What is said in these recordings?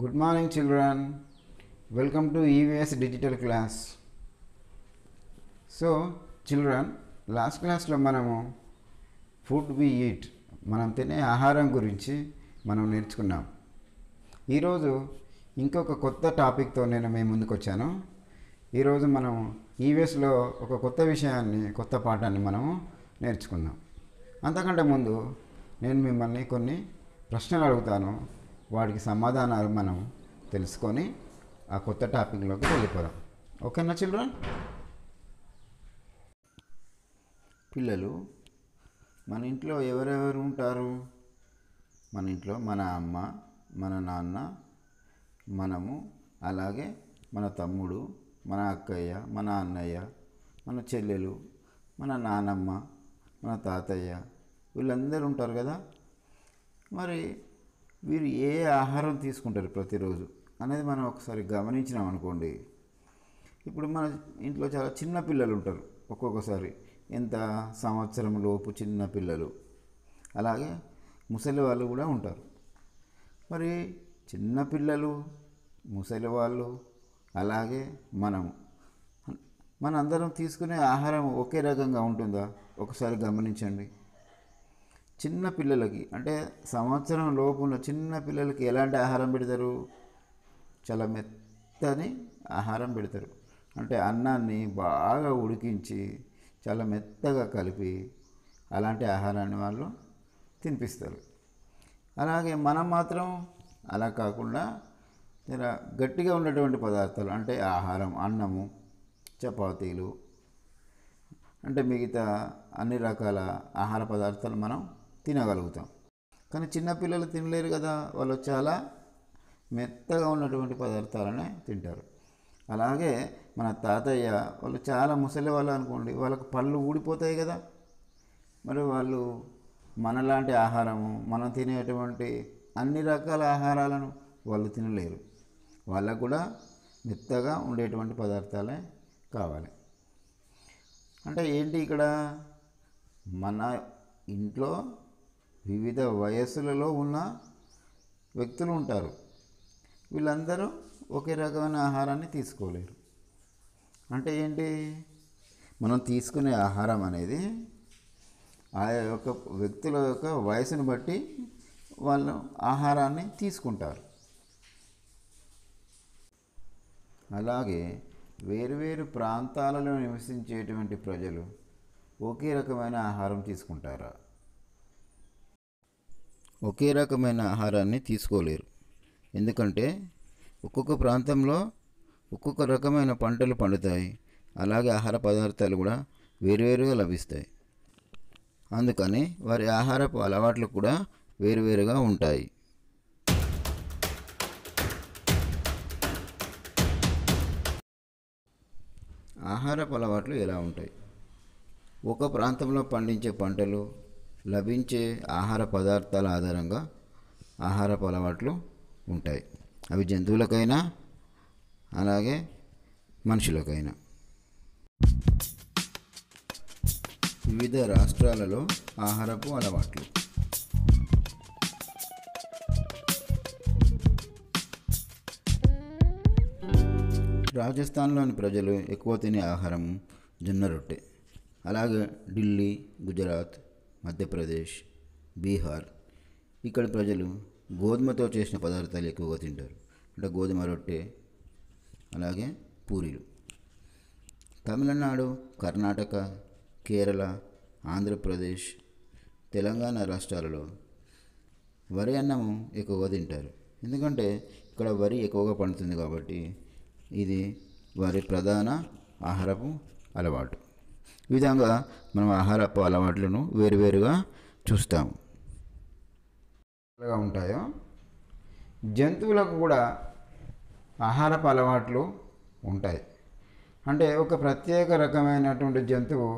good morning children welcome to EVS digital class so children last క్లాస్లో మనము food వి eat మనం తినే ఆహారం గురించి మనం నేర్చుకున్నాం ఈరోజు ఇంకొక కొత్త టాపిక్తో నేను మేము ముందుకు వచ్చాను ఈరోజు మనం ఈవీఎస్లో e ఒక కొత్త విషయాన్ని కొత్త పాఠాన్ని మనము నేర్చుకుందాం అంతకంటే ముందు నేను మిమ్మల్ని కొన్ని ప్రశ్నలు అడుగుతాను వాటికి సమాధానాలు మనం తెలుసుకొని ఆ కొత్త టాపిక్లోకి వెళ్ళిపోదాం ఓకేనా చిల్డ్రన్ పిల్లలు మన ఇంట్లో ఎవరెవరు ఉంటారు మన ఇంట్లో మన అమ్మ మన నాన్న మనము అలాగే మన తమ్ముడు మన అక్కయ్య మన అన్నయ్య మన చెల్లెలు మన నానమ్మ మన తాతయ్య వీళ్ళందరూ ఉంటారు కదా మరి వీరు ఏ ఆహారం తీసుకుంటారు ప్రతిరోజు అనేది మనం ఒకసారి గమనించినాం అనుకోండి ఇప్పుడు మన ఇంట్లో చాలా చిన్న పిల్లలు ఉంటారు ఒక్కొక్కసారి ఎంత సంవత్సరం లోపు చిన్న పిల్లలు అలాగే ముసలి వాళ్ళు కూడా ఉంటారు మరి చిన్న పిల్లలు ముసలి వాళ్ళు అలాగే మనము మనందరం తీసుకునే ఆహారం ఒకే రకంగా ఉంటుందా ఒకసారి గమనించండి చిన్న పిల్లలకి అంటే సంవత్సరం లోపు ఉన్న చిన్న పిల్లలకి ఎలాంటి ఆహారం పెడతారు చాలా మెత్తని ఆహారం పెడతారు అంటే అన్నాన్ని బాగా ఉడికించి చాలా మెత్తగా కలిపి అలాంటి ఆహారాన్ని వాళ్ళు తినిపిస్తారు అలాగే మనం మాత్రం అలా కాకుండా ఇలా గట్టిగా ఉన్నటువంటి పదార్థాలు అంటే ఆహారం అన్నము చపాతీలు అంటే మిగతా అన్ని రకాల ఆహార పదార్థాలు మనం తినగలుగుతాం కానీ చిన్నపిల్లలు తినలేరు కదా వాళ్ళు చాలా మెత్తగా ఉన్నటువంటి పదార్థాలనే తింటారు అలాగే మన తాతయ్య వాళ్ళు చాలా ముసలి వాళ్ళు అనుకోండి వాళ్ళకు పళ్ళు ఊడిపోతాయి కదా మరి వాళ్ళు మనలాంటి ఆహారము మనం తినేటువంటి అన్ని రకాల ఆహారాలను వాళ్ళు తినలేరు వాళ్ళకు కూడా మెత్తగా ఉండేటువంటి పదార్థాలే కావాలి అంటే ఏంటి ఇక్కడ మన ఇంట్లో వివిధ వయస్సులలో ఉన్న వ్యక్తులు ఉంటారు వీళ్ళందరూ ఒకే రకమైన ఆహారాన్ని తీసుకోలేరు అంటే ఏంటి మనం తీసుకునే ఆహారం అనేది ఆ యొక్క వ్యక్తుల యొక్క వయసును బట్టి వాళ్ళు ఆహారాన్ని తీసుకుంటారు అలాగే వేరువేరు ప్రాంతాలలో నివసించేటువంటి ప్రజలు ఒకే రకమైన ఆహారం తీసుకుంటారా ఒకే రకమైన ఆహారాన్ని తీసుకోలేరు ఎందుకంటే ఒక్కొక్క ప్రాంతంలో ఒక్కొక్క రకమైన పంటలు పండుతాయి అలాగే ఆహార పదార్థాలు కూడా వేరువేరుగా లభిస్తాయి అందుకని వారి ఆహారపు అలవాట్లు కూడా వేరువేరుగా ఉంటాయి ఆహారపు అలవాట్లు ఎలా ఉంటాయి ఒక ప్రాంతంలో పండించే పంటలు లభించే ఆహార పదార్థాల ఆధారంగా ఆహారపు అలవాట్లు ఉంటాయి అవి జంతువులకైనా అలాగే మనుషులకైనా వివిధ రాష్ట్రాలలో ఆహారపు అలవాట్లు రాజస్థాన్లోని ప్రజలు ఎక్కువ తినే ఆహారం జొన్న రొట్టె అలాగే ఢిల్లీ గుజరాత్ మధ్యప్రదేశ్ బీహార్ ఇక్కడ ప్రజలు గోధుమతో చేసిన పదార్థాలు ఎక్కువగా తింటారు అంటే గోధుమ రొట్టె అలాగే పూరీలు తమిళనాడు కర్ణాటక కేరళ ఆంధ్రప్రదేశ్ తెలంగాణ రాష్ట్రాలలో వరి అన్నము ఎక్కువగా తింటారు ఎందుకంటే ఇక్కడ వరి ఎక్కువగా పండుతుంది కాబట్టి ఇది వారి ప్రధాన ఆహారపు అలవాటు ఈ విధంగా మనం ఆహారపు అలవాట్లను వేరువేరుగా చూస్తాము ఉంటాయో జంతువులకు కూడా ఆహారపు అలవాట్లు ఉంటాయి అంటే ఒక ప్రత్యేక రకమైనటువంటి జంతువు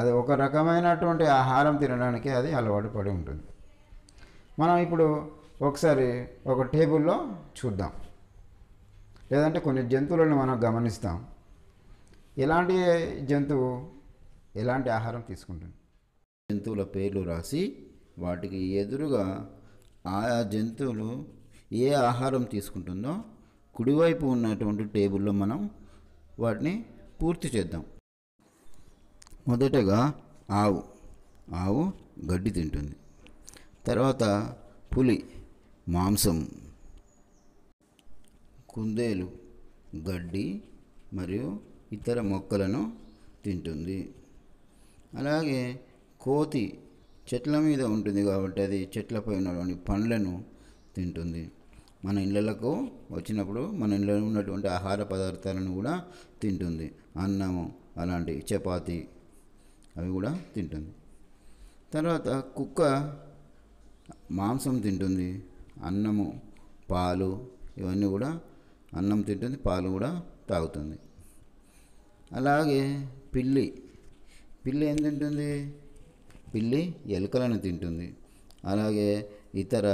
అది ఒక రకమైనటువంటి ఆహారం తినడానికి అది అలవాటు పడి ఉంటుంది మనం ఇప్పుడు ఒకసారి ఒక టేబుల్లో చూద్దాం లేదంటే కొన్ని జంతువులను మనం గమనిస్తాం ఎలాంటి జంతువు ఎలాంటి ఆహారం తీసుకుంటుంది జంతువుల పేర్లు రాసి వాటికి ఎదురుగా ఆ జంతువులు ఏ ఆహారం తీసుకుంటుందో కుడివైపు ఉన్నటువంటి టేబుల్లో మనం వాటిని పూర్తి చేద్దాం మొదటగా ఆవు ఆవు గడ్డి తింటుంది తర్వాత పులి మాంసం కుందేలు గడ్డి మరియు ఇతర మొక్కలను తింటుంది అలాగే కోతి చెట్ల మీద ఉంటుంది కాబట్టి అది చెట్లపై ఉన్నటువంటి పండ్లను తింటుంది మన ఇళ్ళకు వచ్చినప్పుడు మన ఇళ్ళలో ఉన్నటువంటి ఆహార పదార్థాలను కూడా తింటుంది అన్నము అలాంటి చపాతి అవి కూడా తింటుంది తర్వాత కుక్క మాంసం తింటుంది అన్నము పాలు ఇవన్నీ కూడా అన్నం తింటుంది పాలు కూడా తాగుతుంది అలాగే పిల్లి పిల్లి ఏం తింటుంది పిల్లి ఎలుకలను తింటుంది అలాగే ఇతర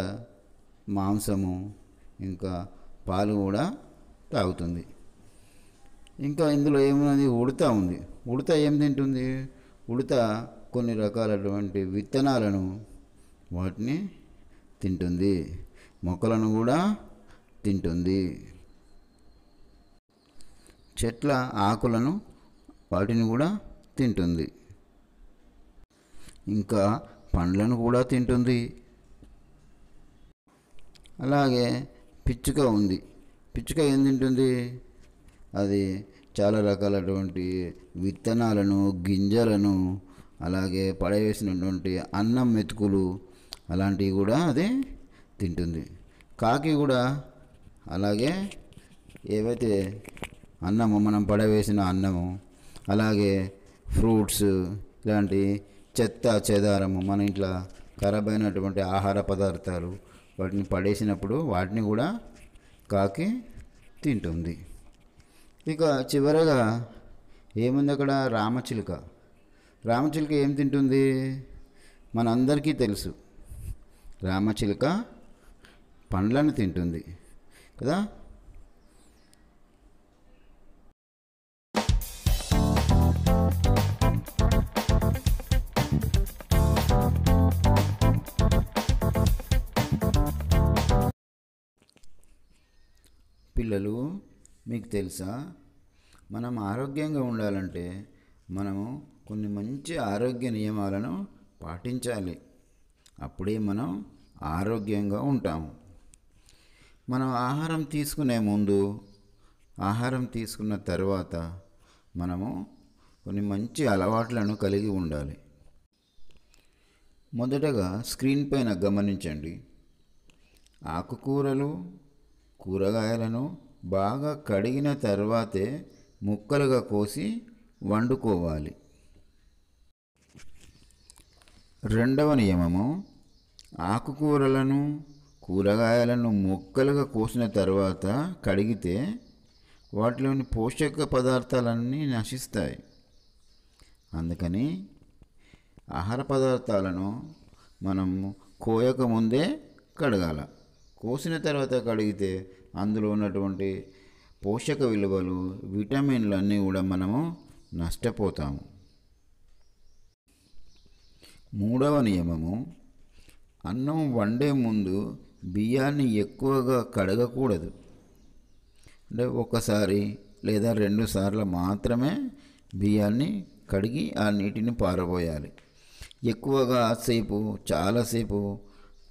మాంసము ఇంకా పాలు కూడా తాగుతుంది ఇంకా ఇందులో ఏమున్నది ఉడత ఉంది ఉడత ఏం తింటుంది ఉడత కొన్ని రకాలటువంటి విత్తనాలను వాటిని తింటుంది మొక్కలను కూడా తింటుంది చెట్ల ఆకులను వాటిని కూడా తింటుంది ఇంకా పండ్లను కూడా తింటుంది అలాగే పిచ్చుక ఉంది పిచ్చుక ఏం తింటుంది అది చాలా రకాలటువంటి విత్తనాలను గింజలను అలాగే పడవేసినటువంటి అన్నం మెతుకులు అలాంటివి కూడా అది తింటుంది కాకి కూడా అలాగే ఏవైతే అన్నము మనం పడవేసిన అన్నము అలాగే ఫ్రూట్స్ ఇలాంటి చెత్త చెదారము మన ఇంట్లో ఖరాబ్ అయినటువంటి ఆహార పదార్థాలు వాటిని పడేసినప్పుడు వాటిని కూడా కాకి తింటుంది ఇక చివరగా ఏముంది అక్కడ రామచిలుక రామచిలుక ఏం తింటుంది మనందరికీ తెలుసు రామచిలుక పండ్లను తింటుంది కదా పిల్లలు మీకు తెలుసా మనం ఆరోగ్యంగా ఉండాలంటే మనము కొన్ని మంచి ఆరోగ్య నియమాలను పాటించాలి అప్పుడే మనం ఆరోగ్యంగా ఉంటాము మనం ఆహారం తీసుకునే ముందు ఆహారం తీసుకున్న తర్వాత మనము కొన్ని మంచి అలవాట్లను కలిగి ఉండాలి మొదటగా స్క్రీన్ పైన గమనించండి ఆకుకూరలు కూరగాయలను బాగా కడిగిన తర్వాతే ముక్కలుగా కోసి వండుకోవాలి రెండవ నియమము ఆకుకూరలను కూరగాయలను ముక్కలుగా కోసిన తర్వాత కడిగితే వాటిలోని పోషక పదార్థాలన్నీ నశిస్తాయి అందుకని ఆహార పదార్థాలను మనం కోయకముందే కడగాల కోసిన తర్వాత కడిగితే అందులో ఉన్నటువంటి పోషక విలువలు విటమిన్లు అన్నీ కూడా మనము నష్టపోతాము మూడవ నియమము అన్నం వండే ముందు బియ్యాన్ని ఎక్కువగా కడగకూడదు అంటే ఒకసారి లేదా రెండు సార్లు మాత్రమే బియ్యాన్ని కడిగి ఆ నీటిని పారబోయాలి ఎక్కువగా సేపు చాలాసేపు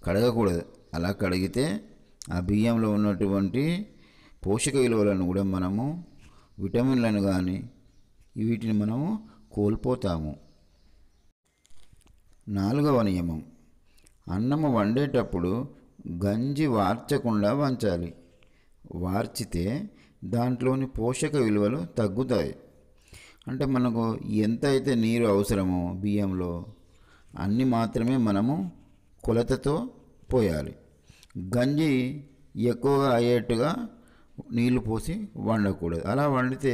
కడగకూడదు అలా కడిగితే ఆ బియ్యంలో ఉన్నటువంటి పోషక విలువలను కూడా మనము విటమిన్లను కానీ వీటిని మనము కోల్పోతాము నాలుగవ నియమం అన్నము వండేటప్పుడు గంజి వార్చకుండా వంచాలి వార్చితే దాంట్లోని పోషక విలువలు తగ్గుతాయి అంటే మనకు ఎంత అయితే నీరు అవసరమో బియ్యంలో అన్ని మాత్రమే మనము కొలతతో పోయాలి గంజి ఎక్కువగా అయ్యేట్టుగా నీళ్లు పోసి వండకూడదు అలా వండితే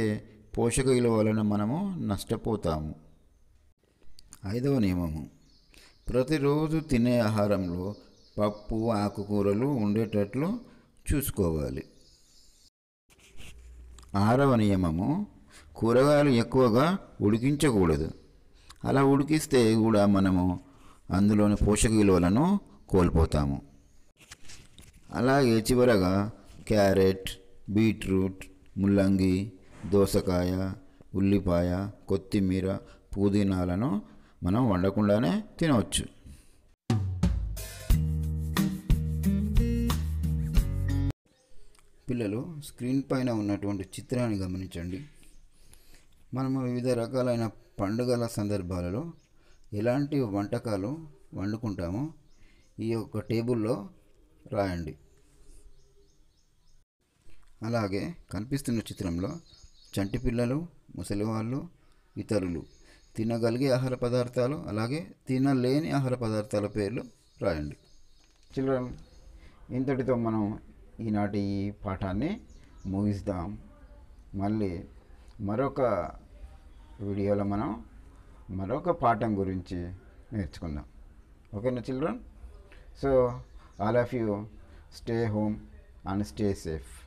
పోషక విలువలను మనము నష్టపోతాము ఐదవ నియమము ప్రతిరోజు తినే ఆహారంలో పప్పు ఆకుకూరలు ఉండేటట్లు చూసుకోవాలి ఆరవ నియమము కూరగాయలు ఎక్కువగా ఉడికించకూడదు అలా ఉడికిస్తే కూడా మనము అందులోని పోషక విలువలను కోల్పోతాము అలాగే చివరగా క్యారెట్ బీట్రూట్ ముల్లంగి దోసకాయ ఉల్లిపాయ కొత్తిమీర పుదీనాలను మనం వండకుండానే తినవచ్చు పిల్లలు స్క్రీన్ పైన ఉన్నటువంటి చిత్రాన్ని గమనించండి మనము వివిధ రకాలైన పండుగల సందర్భాలలో ఎలాంటి వంటకాలు వండుకుంటామో ఈ యొక్క టేబుల్లో రాయండి అలాగే కనిపిస్తున్న చిత్రంలో చంటి పిల్లలు ముసలివాళ్ళు ఇతరులు తినగలిగే ఆహార పదార్థాలు అలాగే తినలేని ఆహార పదార్థాల పేర్లు రాయండి చిల్డ్రన్ ఇంతటితో మనం ఈనాటి ఈ పాఠాన్ని ముగిస్తాం మళ్ళీ మరొక వీడియోలో మనం మరొక పాఠం గురించి నేర్చుకుందాం ఓకేనా children so all of you stay home and stay safe